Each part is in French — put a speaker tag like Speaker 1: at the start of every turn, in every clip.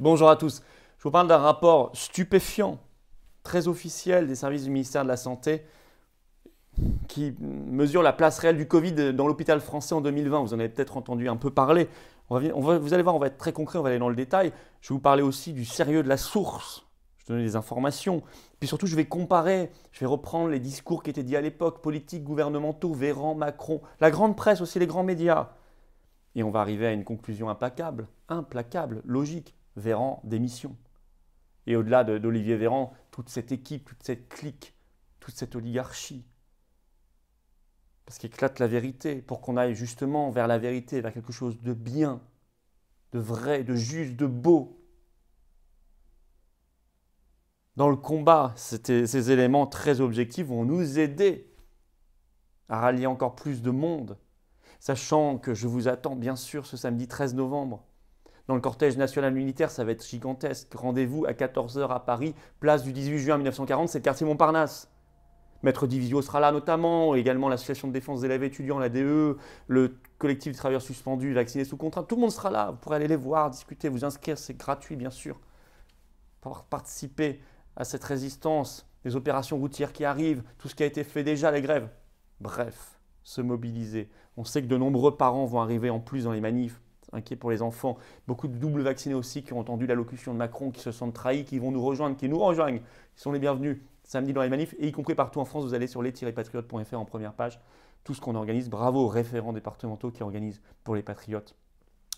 Speaker 1: Bonjour à tous. Je vous parle d'un rapport stupéfiant, très officiel des services du ministère de la Santé qui mesure la place réelle du Covid dans l'hôpital français en 2020. Vous en avez peut-être entendu un peu parler. vous allez voir, on va être très concret, on va aller dans le détail. Je vais vous parler aussi du sérieux de la source. Je vais donner des informations. Puis surtout, je vais comparer, je vais reprendre les discours qui étaient dits à l'époque, politiques, gouvernementaux, Véran, Macron, la grande presse aussi, les grands médias. Et on va arriver à une conclusion implacable, implacable, logique Véran démission. Et au-delà d'Olivier Véran, toute cette équipe, toute cette clique, toute cette oligarchie. Parce qu'éclate la vérité, pour qu'on aille justement vers la vérité, vers quelque chose de bien, de vrai, de juste, de beau. Dans le combat, ces éléments très objectifs vont nous aider à rallier encore plus de monde, sachant que je vous attends bien sûr ce samedi 13 novembre dans le cortège national militaire, ça va être gigantesque. Rendez-vous à 14h à Paris, place du 18 juin 1940, c'est le quartier Montparnasse. Maître Divisio sera là notamment, également l'Association de défense des élèves étudiants, la DE, le collectif des travailleurs suspendus, vaccinés sous contrat, tout le monde sera là. Vous pourrez aller les voir, discuter, vous inscrire, c'est gratuit bien sûr. Pour participer à cette résistance, les opérations routières qui arrivent, tout ce qui a été fait déjà, les grèves. Bref, se mobiliser. On sait que de nombreux parents vont arriver en plus dans les manifs inquiets pour les enfants, beaucoup de doubles vaccinés aussi qui ont entendu l'allocution de Macron, qui se sentent trahis, qui vont nous rejoindre, qui nous rejoignent, qui sont les bienvenus samedi dans les manifs, et y compris partout en France, vous allez sur les-patriotes.fr en première page, tout ce qu'on organise, bravo aux référents départementaux qui organisent pour les patriotes,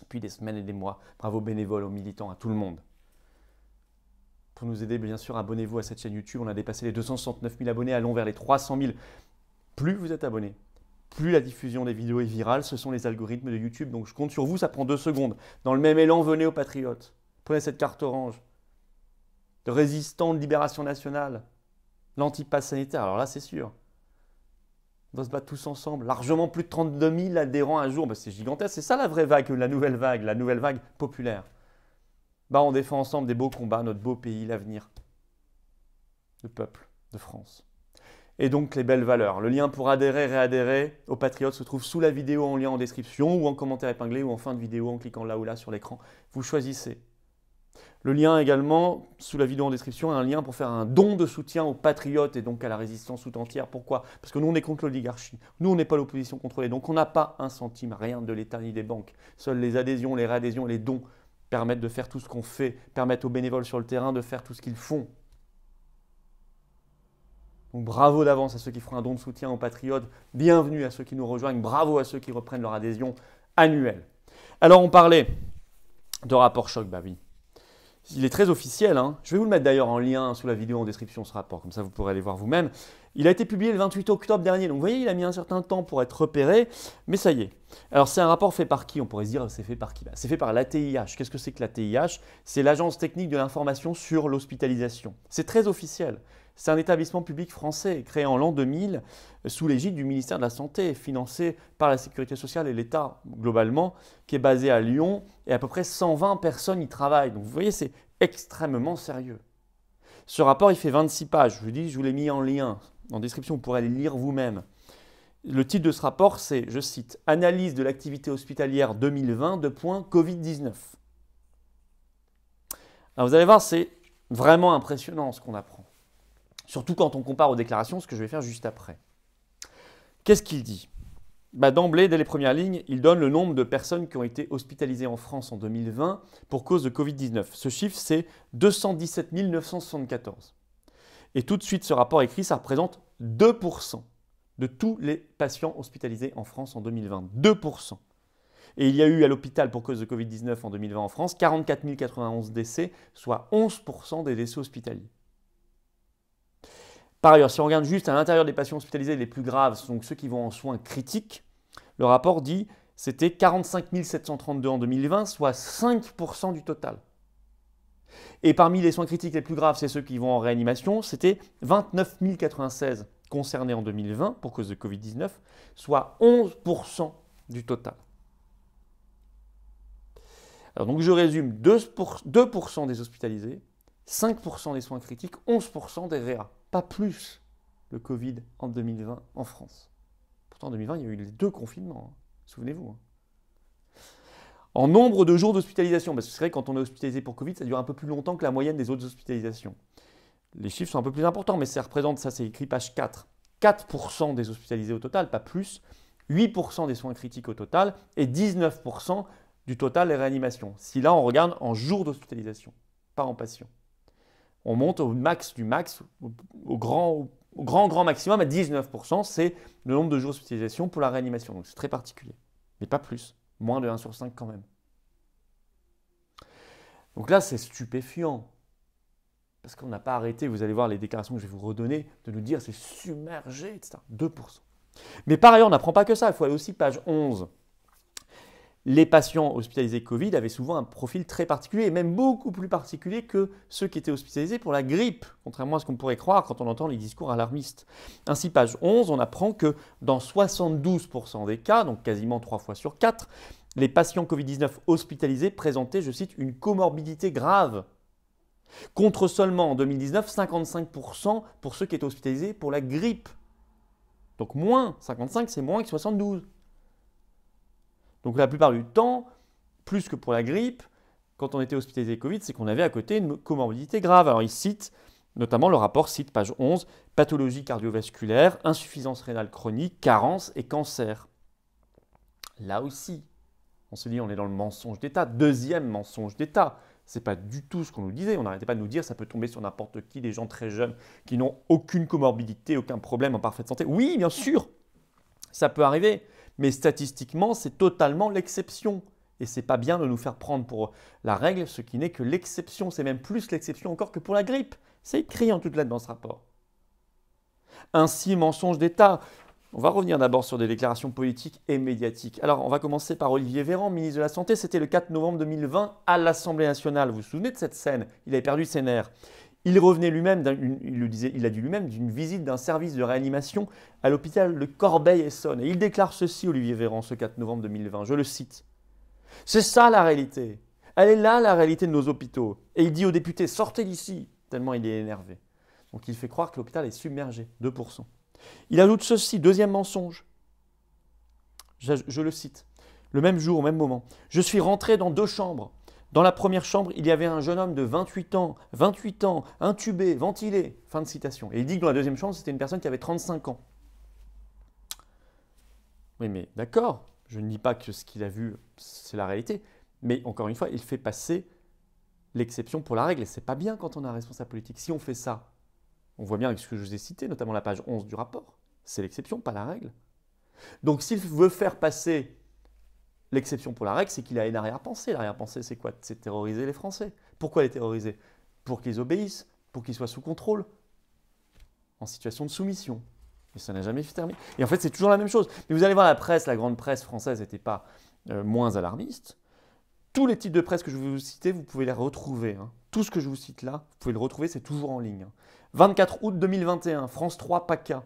Speaker 1: depuis des semaines et des mois, bravo aux bénévoles, aux militants, à tout le monde. Pour nous aider, bien sûr, abonnez-vous à cette chaîne YouTube, on a dépassé les 269 000 abonnés, allons vers les 300 000. Plus vous êtes abonnés, plus la diffusion des vidéos est virale, ce sont les algorithmes de YouTube. Donc je compte sur vous, ça prend deux secondes. Dans le même élan, venez aux Patriotes. Prenez cette carte orange. De résistant de libération nationale. L'antipass sanitaire, alors là c'est sûr. On doit se battre tous ensemble. Largement plus de 32 000 adhérents un jour. Bah, c'est gigantesque. C'est ça la vraie vague, la nouvelle vague, la nouvelle vague populaire. Bah, on défend ensemble des beaux combats, notre beau pays, l'avenir. Le peuple de France et donc les belles valeurs. Le lien pour adhérer, réadhérer aux Patriotes se trouve sous la vidéo en lien en description ou en commentaire épinglé ou en fin de vidéo en cliquant là ou là sur l'écran. Vous choisissez. Le lien également, sous la vidéo en description, est un lien pour faire un don de soutien aux patriotes et donc à la résistance tout entière. Pourquoi Parce que nous, on est contre l'oligarchie. Nous, on n'est pas l'opposition contrôlée. Donc, on n'a pas un centime, rien de l'État ni des banques. Seules les adhésions, les réadhésions, les dons permettent de faire tout ce qu'on fait, permettent aux bénévoles sur le terrain de faire tout ce qu'ils font. Donc bravo d'avance à ceux qui feront un don de soutien aux patriotes, bienvenue à ceux qui nous rejoignent, bravo à ceux qui reprennent leur adhésion annuelle. Alors on parlait de rapport choc, bah oui. Il est très officiel, hein. je vais vous le mettre d'ailleurs en lien sous la vidéo en description ce rapport, comme ça vous pourrez aller voir vous-même. Il a été publié le 28 octobre dernier, donc vous voyez, il a mis un certain temps pour être repéré, mais ça y est. Alors c'est un rapport fait par qui On pourrait se dire, c'est fait par qui bah, C'est fait par l'ATIH. Qu'est-ce que c'est que l'ATIH C'est l'Agence technique de l'information sur l'hospitalisation. C'est très officiel. C'est un établissement public français créé en l'an 2000 sous l'égide du ministère de la Santé, financé par la Sécurité sociale et l'État globalement, qui est basé à Lyon et à peu près 120 personnes y travaillent. Donc vous voyez, c'est extrêmement sérieux. Ce rapport, il fait 26 pages. Je vous dis, je vous l'ai mis en lien, en description, vous pourrez les lire vous-même. Le titre de ce rapport, c'est, je cite, Analyse de l'activité hospitalière 2020 de point Covid-19. Alors vous allez voir, c'est vraiment impressionnant ce qu'on apprend. Surtout quand on compare aux déclarations, ce que je vais faire juste après. Qu'est-ce qu'il dit bah, D'emblée, dès les premières lignes, il donne le nombre de personnes qui ont été hospitalisées en France en 2020 pour cause de Covid-19. Ce chiffre, c'est 217 974. Et tout de suite, ce rapport écrit, ça représente 2% de tous les patients hospitalisés en France en 2020. 2%. Et il y a eu à l'hôpital pour cause de Covid-19 en 2020 en France 44 091 décès, soit 11% des décès hospitaliers. Par ailleurs, si on regarde juste à l'intérieur des patients hospitalisés les plus graves, sont ceux qui vont en soins critiques, le rapport dit c'était 45 732 en 2020, soit 5% du total. Et parmi les soins critiques les plus graves, c'est ceux qui vont en réanimation, c'était 29 096 concernés en 2020 pour cause de Covid-19, soit 11% du total. Alors donc je résume, 2%, des hospitalisés, 5% des soins critiques, 11% des réas pas plus le Covid en 2020 en France. Pourtant, en 2020, il y a eu les deux confinements, hein. souvenez-vous. Hein. En nombre de jours d'hospitalisation, parce que c'est vrai, quand on est hospitalisé pour Covid, ça dure un peu plus longtemps que la moyenne des autres hospitalisations. Les chiffres sont un peu plus importants, mais ça représente, ça c'est écrit page 4, 4% des hospitalisés au total, pas plus, 8% des soins critiques au total et 19% du total des réanimations. Si là, on regarde en jours d'hospitalisation, pas en patients on monte au max du max, au grand, grand, grand maximum à 19%, c'est le nombre de jours d'utilisation pour la réanimation. Donc c'est très particulier, mais pas plus, moins de 1 sur 5 quand même. Donc là, c'est stupéfiant. Parce qu'on n'a pas arrêté, vous allez voir les déclarations que je vais vous redonner, de nous dire c'est submergé, etc. 2%. Mais par ailleurs, on n'apprend pas que ça, il faut aller aussi page 11 les patients hospitalisés Covid avaient souvent un profil très particulier, même beaucoup plus particulier que ceux qui étaient hospitalisés pour la grippe, contrairement à ce qu'on pourrait croire quand on entend les discours alarmistes. Ainsi, page 11, on apprend que dans 72% des cas, donc quasiment 3 fois sur 4, les patients Covid-19 hospitalisés présentaient, je cite, une comorbidité grave, contre seulement en 2019 55% pour ceux qui étaient hospitalisés pour la grippe. Donc moins 55, c'est moins que 72. Donc la plupart du temps, plus que pour la grippe, quand on était hospitalisé Covid, c'est qu'on avait à côté une comorbidité grave. Alors il cite notamment le rapport cite page 11, pathologie cardiovasculaire, insuffisance rénale chronique, carence et cancer. Là aussi, on se dit on est dans le mensonge d'État, deuxième mensonge d'État. Ce n'est pas du tout ce qu'on nous disait. On n'arrêtait pas de nous dire ça peut tomber sur n'importe qui, des gens très jeunes qui n'ont aucune comorbidité, aucun problème en parfaite santé. Oui, bien sûr, ça peut arriver mais statistiquement, c'est totalement l'exception. Et c'est pas bien de nous faire prendre pour la règle ce qui n'est que l'exception. C'est même plus l'exception encore que pour la grippe. C'est écrit en toutes lettres dans ce rapport. Ainsi, mensonge d'État. On va revenir d'abord sur des déclarations politiques et médiatiques. Alors, on va commencer par Olivier Véran, ministre de la Santé. C'était le 4 novembre 2020 à l'Assemblée nationale. Vous vous souvenez de cette scène Il avait perdu ses nerfs. Il revenait lui-même, il le disait, il a dit lui-même, d'une visite d'un service de réanimation à l'hôpital de Corbeil-Essonne. Et il déclare ceci, Olivier Véran, ce 4 novembre 2020, je le cite. C'est ça la réalité. Elle est là la réalité de nos hôpitaux. Et il dit aux députés, sortez d'ici, tellement il est énervé. Donc il fait croire que l'hôpital est submergé, 2%. Il ajoute ceci, deuxième mensonge. je le cite, le même jour, au même moment. Je suis rentré dans deux chambres dans la première chambre, il y avait un jeune homme de 28 ans, 28 ans, intubé, ventilé. Fin de citation. Et il dit que dans la deuxième chambre, c'était une personne qui avait 35 ans. Oui, mais d'accord, je ne dis pas que ce qu'il a vu, c'est la réalité. Mais encore une fois, il fait passer l'exception pour la règle. Et c'est pas bien quand on a un responsable politique. Si on fait ça, on voit bien avec ce que je vous ai cité, notamment la page 11 du rapport, c'est l'exception, pas la règle. Donc s'il veut faire passer L'exception pour la règle, c'est qu'il a une arrière-pensée. L'arrière-pensée, c'est quoi C'est terroriser les Français. Pourquoi les terroriser Pour qu'ils obéissent, pour qu'ils soient sous contrôle, en situation de soumission. Et ça n'a jamais terminé. Et en fait, c'est toujours la même chose. Mais vous allez voir, la presse, la grande presse française n'était pas euh, moins alarmiste. Tous les types de presse que je vais vous citer, vous pouvez les retrouver. Hein. Tout ce que je vous cite là, vous pouvez le retrouver, c'est toujours en ligne. 24 hein. août 2021, France 3, PACA.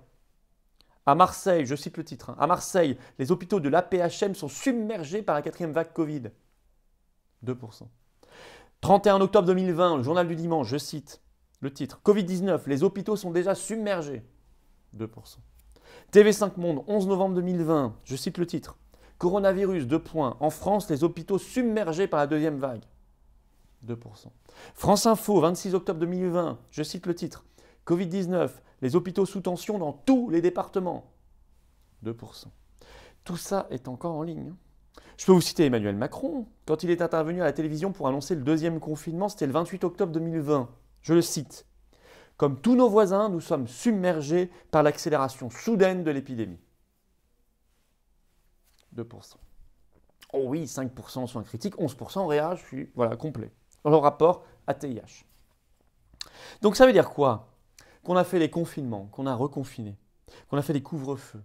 Speaker 1: À Marseille, je cite le titre, hein, à Marseille, les hôpitaux de l'APHM sont submergés par la quatrième vague Covid. 2%. 31 octobre 2020, le journal du dimanche, je cite le titre, Covid-19, les hôpitaux sont déjà submergés. 2%. TV5 Monde, 11 novembre 2020, je cite le titre, Coronavirus, 2 points, en France, les hôpitaux submergés par la deuxième vague. 2%. France Info, 26 octobre 2020, je cite le titre, Covid-19, les hôpitaux sous tension dans tous les départements. 2%. Tout ça est encore en ligne. Hein. Je peux vous citer Emmanuel Macron. Quand il est intervenu à la télévision pour annoncer le deuxième confinement, c'était le 28 octobre 2020. Je le cite. Comme tous nos voisins, nous sommes submergés par l'accélération soudaine de l'épidémie. 2%. Oh oui, 5% en soins critiques, 11% en réa, je suis voilà, complet. Dans le rapport ATIH. Donc ça veut dire quoi qu'on a fait les confinements, qu'on a reconfiné, qu'on a fait les couvre-feux,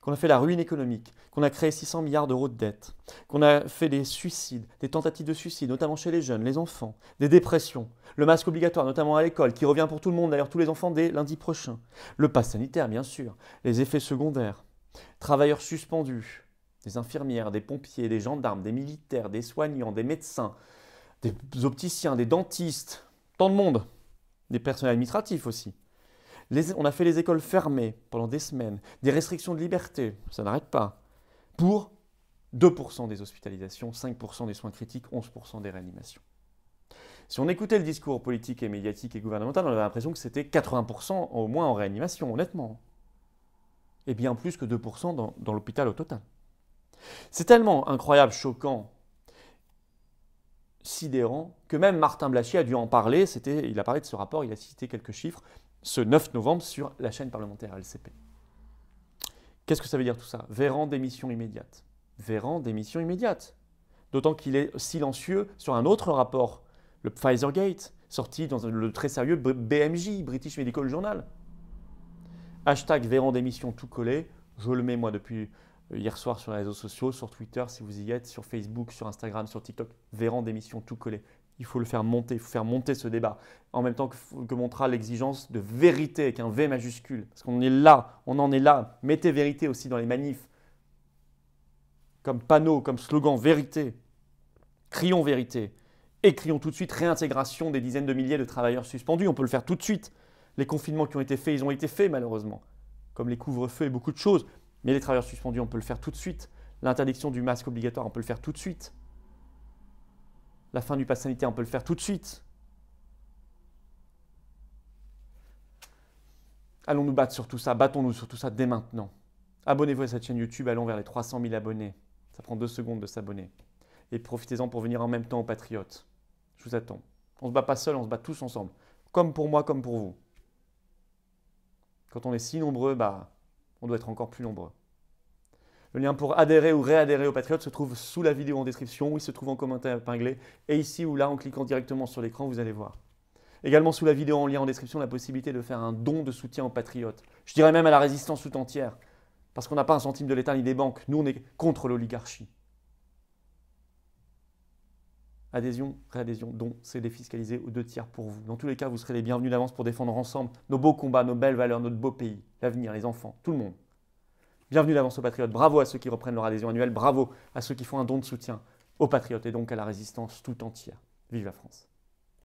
Speaker 1: qu'on a fait la ruine économique, qu'on a créé 600 milliards d'euros de dettes, qu'on a fait des suicides, des tentatives de suicide, notamment chez les jeunes, les enfants, des dépressions, le masque obligatoire, notamment à l'école, qui revient pour tout le monde, d'ailleurs tous les enfants dès lundi prochain, le pass sanitaire, bien sûr, les effets secondaires, travailleurs suspendus, des infirmières, des pompiers, des gendarmes, des militaires, des soignants, des médecins, des opticiens, des dentistes, tant de monde, des personnels administratifs aussi on a fait les écoles fermées pendant des semaines, des restrictions de liberté, ça n'arrête pas, pour 2% des hospitalisations, 5% des soins critiques, 11% des réanimations. Si on écoutait le discours politique et médiatique et gouvernemental, on avait l'impression que c'était 80% au moins en réanimation, honnêtement. Et bien plus que 2% dans, l'hôpital au total. C'est tellement incroyable, choquant, sidérant, que même Martin Blachier a dû en parler. il a parlé de ce rapport, il a cité quelques chiffres ce 9 novembre sur la chaîne parlementaire LCP. Qu'est-ce que ça veut dire tout ça Véran démission immédiate. Véran démission immédiate. D'autant qu'il est silencieux sur un autre rapport, le Pfizer Gate, sorti dans le très sérieux BMJ, British Medical Journal. Hashtag Véran démission tout collé, je le mets moi depuis, hier soir sur les réseaux sociaux, sur Twitter si vous y êtes, sur Facebook, sur Instagram, sur TikTok, des d'émissions tout collé. Il faut le faire monter, il faut faire monter ce débat. En même temps que, que l'exigence de vérité avec un V majuscule. Parce qu'on est là, on en est là. Mettez vérité aussi dans les manifs. Comme panneau, comme slogan, vérité. Crions vérité. Et crions tout de suite réintégration des dizaines de milliers de travailleurs suspendus. On peut le faire tout de suite. Les confinements qui ont été faits, ils ont été faits malheureusement. Comme les couvre-feux et beaucoup de choses. Mais les travailleurs suspendus, on peut le faire tout de suite. L'interdiction du masque obligatoire, on peut le faire tout de suite. La fin du pass sanitaire, on peut le faire tout de suite. Allons nous battre sur tout ça, battons-nous sur tout ça dès maintenant. Abonnez-vous à cette chaîne YouTube, allons vers les 300 000 abonnés. Ça prend deux secondes de s'abonner. Et profitez-en pour venir en même temps aux Patriotes. Je vous attends. On ne se bat pas seul, on se bat tous ensemble. Comme pour moi, comme pour vous. Quand on est si nombreux, bah, on doit être encore plus nombreux. Le lien pour adhérer ou réadhérer aux Patriotes se trouve sous la vidéo en description, ou il se trouve en commentaire épinglé, et ici ou là, en cliquant directement sur l'écran, vous allez voir. Également sous la vidéo en lien en description, la possibilité de faire un don de soutien aux Patriotes. Je dirais même à la résistance tout entière, parce qu'on n'a pas un centime de l'État ni des banques. Nous, on est contre l'oligarchie adhésion, réadhésion, don, c'est défiscalisé aux deux tiers pour vous. Dans tous les cas, vous serez les bienvenus d'avance pour défendre ensemble nos beaux combats, nos belles valeurs, notre beau pays, l'avenir, les enfants, tout le monde. Bienvenue d'avance aux patriotes, bravo à ceux qui reprennent leur adhésion annuelle, bravo à ceux qui font un don de soutien aux patriotes et donc à la résistance tout entière. Vive la France.